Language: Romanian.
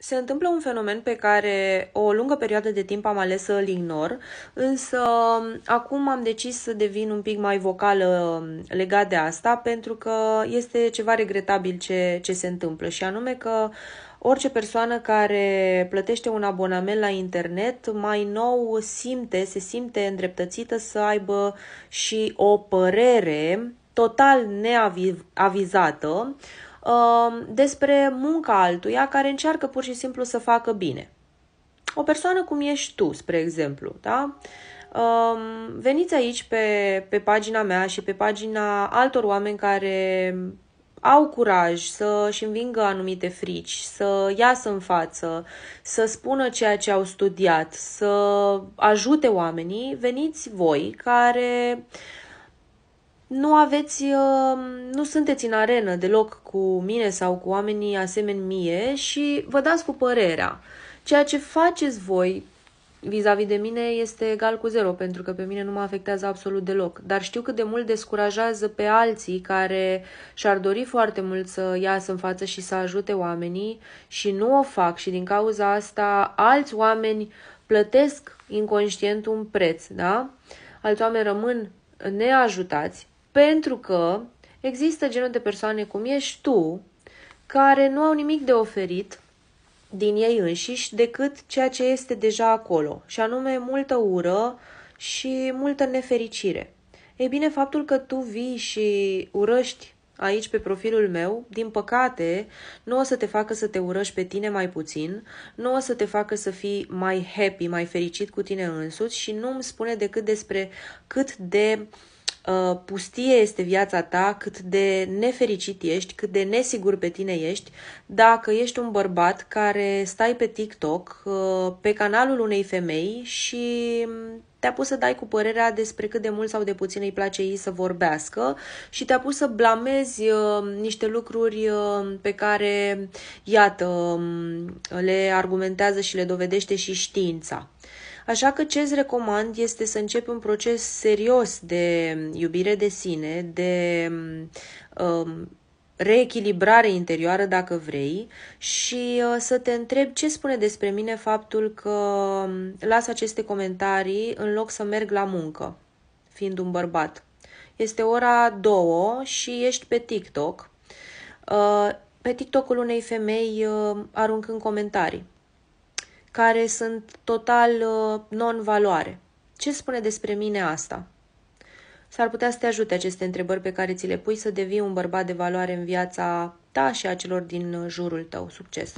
se întâmplă un fenomen pe care o lungă perioadă de timp am ales să îl ignor, însă um, acum am decis să devin un pic mai vocală um, legat de asta, pentru că este ceva regretabil ce, ce se întâmplă, și anume că orice persoană care plătește un abonament la internet mai nou simte, se simte îndreptățită să aibă și o părere total neavizată Um, despre munca altuia care încearcă pur și simplu să facă bine. O persoană cum ești tu, spre exemplu, da? Um, veniți aici pe, pe pagina mea și pe pagina altor oameni care au curaj să-și învingă anumite frici, să iasă în față, să spună ceea ce au studiat, să ajute oamenii, veniți voi care nu aveți, uh, nu sunteți în arenă deloc cu mine sau cu oamenii asemeni mie și vă dați cu părerea. Ceea ce faceți voi vis-a-vis de mine este egal cu zero, pentru că pe mine nu mă afectează absolut deloc. Dar știu cât de mult descurajează pe alții care și-ar dori foarte mult să iasă în față și să ajute oamenii și nu o fac și din cauza asta alți oameni plătesc inconștient un preț, da? Alți oameni rămân neajutați pentru că există genul de persoane cum ești tu, care nu au nimic de oferit din ei înșiși decât ceea ce este deja acolo, și anume multă ură și multă nefericire. E bine, faptul că tu vii și urăști aici pe profilul meu, din păcate, nu o să te facă să te urăști pe tine mai puțin, nu o să te facă să fii mai happy, mai fericit cu tine însuți și nu îmi spune decât despre cât de uh, Uh, pustie este viața ta, cât de nefericit ești, cât de nesigur pe tine ești, dacă ești un bărbat care stai pe TikTok, uh, pe canalul unei femei și te-a pus să dai cu părerea despre cât de mult sau de puțin îi place ei să vorbească și te-a pus să blamezi uh, niște lucruri pe care, iată, um, le argumentează și le dovedește și știința. Așa că ce îți recomand este să începi un proces serios de mm, iubire de sine, de mm, um, reechilibrare interioară dacă vrei și uh, să te întreb ce spune despre mine faptul că mm, las aceste comentarii în loc să merg la muncă, fiind un bărbat. Este ora 2 și ești pe TikTok, uh, pe TikTok-ul unei femei uh, aruncând comentarii care sunt total uh, non-valoare. Ce spune despre mine asta? S-ar putea să te ajute aceste întrebări pe care ți le pui să devii un bărbat de valoare în viața ta și a celor din uh, jurul tău. Succes!